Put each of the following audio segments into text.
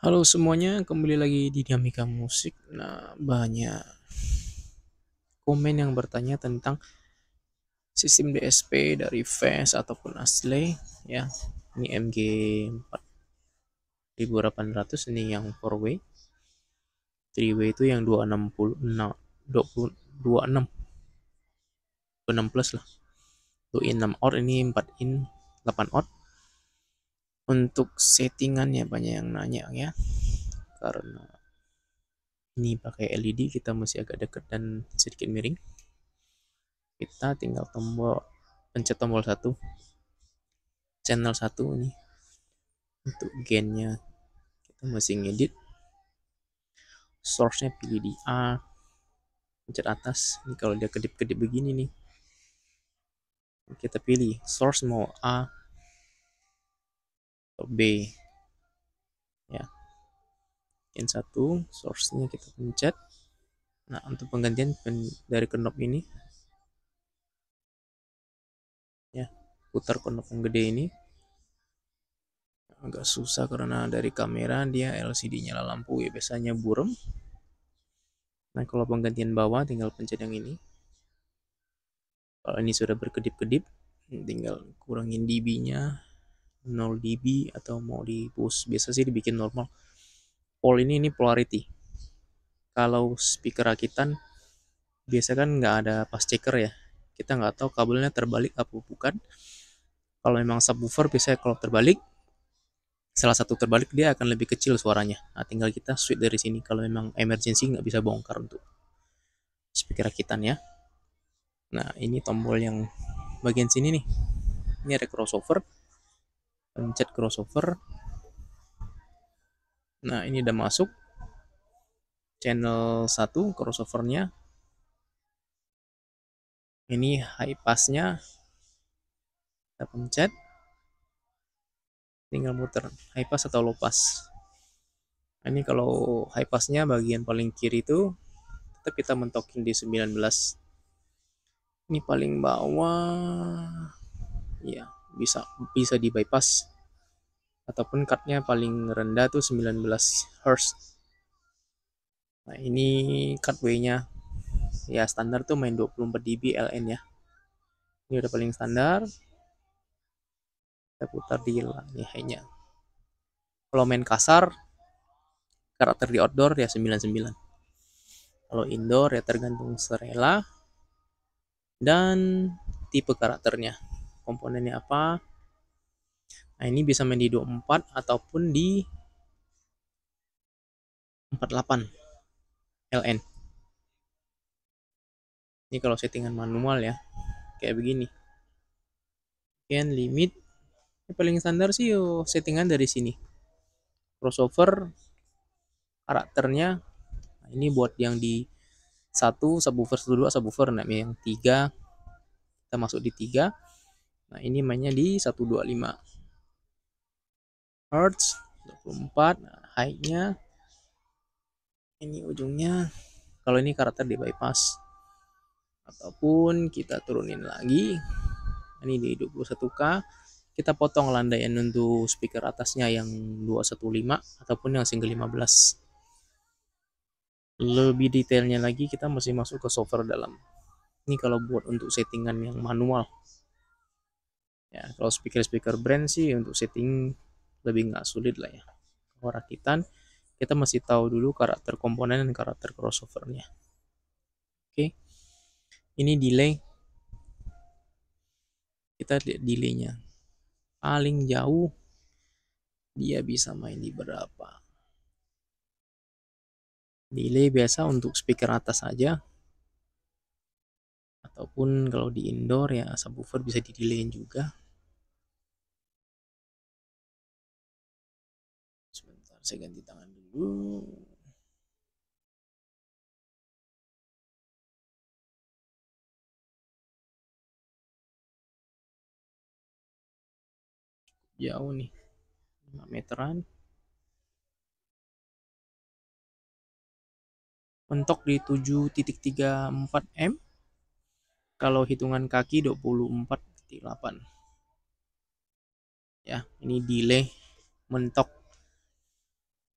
Halo semuanya, kembali lagi di Dinamika Musik. Nah, banyak komen yang bertanya tentang sistem DSP dari Fes ataupun Asle ya. Ini MG 4800 ini yang 4 way. 3 way itu yang 260 nah, 20 26 26 plus lah. 2 in 6 out ini 4 in 8 out untuk settingannya banyak yang nanya ya karena ini pakai LED kita masih agak dekat dan sedikit miring kita tinggal tombol pencet tombol satu channel satu ini untuk gainnya kita masih ngedit source-nya pilih di A pencet atas ini kalau dia kedip-kedip begini nih kita pilih source mau A B ya yang satu source-nya kita pencet nah untuk penggantian dari knob ini ya putar knob yang gede ini agak susah karena dari kamera dia LCD nyala lampu ya biasanya burem nah kalau penggantian bawah tinggal pencet yang ini kalau ini sudah berkedip-kedip tinggal kurangin DB nya 0 dB atau mau di boost biasa sih dibikin normal Pol ini ini polarity kalau speaker rakitan biasa kan nggak ada pas checker ya kita nggak tahu kabelnya terbalik apa bukan kalau memang subwoofer biasanya kalau terbalik salah satu terbalik dia akan lebih kecil suaranya nah tinggal kita switch dari sini kalau memang emergency nggak bisa bongkar untuk speaker rakitan ya nah ini tombol yang bagian sini nih ini ada crossover pencet crossover nah ini udah masuk channel 1 crossovernya ini high passnya kita pencet tinggal muter high pass atau low pass nah, ini kalau high passnya bagian paling kiri itu tetap kita mentokin di 19 ini paling bawah ya bisa bisa di bypass ataupun cardnya paling rendah tuh 19 Hz nah ini card nya ya standar tuh main 24 dB LN ya ini udah paling standar kita putar di nihainya kalau main kasar karakter di outdoor ya 99 kalau indoor ya tergantung serela dan tipe karakternya komponennya apa. Nah, ini bisa main di 24 ataupun di 48 LN. Ini kalau settingan manual ya. Kayak begini. Can limit ini paling standar sih yo settingan dari sini. Crossover karakternya nah, ini buat yang di satu subwoofer dua subwoofer nah yang tiga kita masuk di tiga Nah, ini mainnya di 125 Hz 24. Nah, high-nya ini ujungnya kalau ini karakter di bypass ataupun kita turunin lagi ini di 21k kita potong landaian untuk speaker atasnya yang 215 ataupun yang single 15 lebih detailnya lagi kita masih masuk ke software dalam ini kalau buat untuk settingan yang manual ya kalau speaker speaker brand sih untuk setting lebih nggak sulit lah ya kalau rakitan kita masih tahu dulu karakter komponen dan karakter crossovernya oke ini delay kita lihat delaynya paling jauh dia bisa main di berapa delay biasa untuk speaker atas saja ataupun kalau di indoor ya subwoofer bisa di delayin juga saya ganti tangan dulu. Jauh nih, 5 meteran. Mentok di 7.34 M. Kalau hitungan kaki 24.8. Ya, ini delay mentok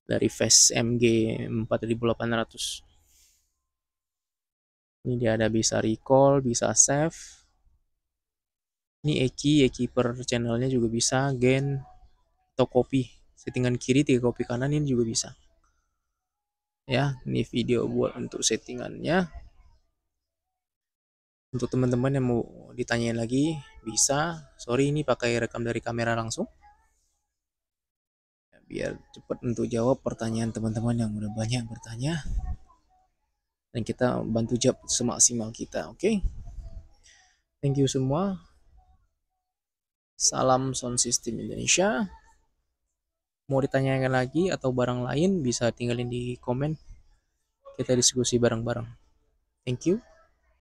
dari face MG 4800 ini dia ada bisa recall bisa save ini eki eki per channelnya juga bisa gain atau copy settingan kiri tiga copy kanan ini juga bisa ya ini video buat untuk settingannya untuk teman-teman yang mau ditanyain lagi bisa sorry ini pakai rekam dari kamera langsung biar cepat untuk jawab pertanyaan teman-teman yang udah banyak bertanya dan kita bantu jawab semaksimal kita oke okay? thank you semua salam sound system Indonesia mau ditanyakan lagi atau barang lain bisa tinggalin di komen kita diskusi bareng-bareng thank you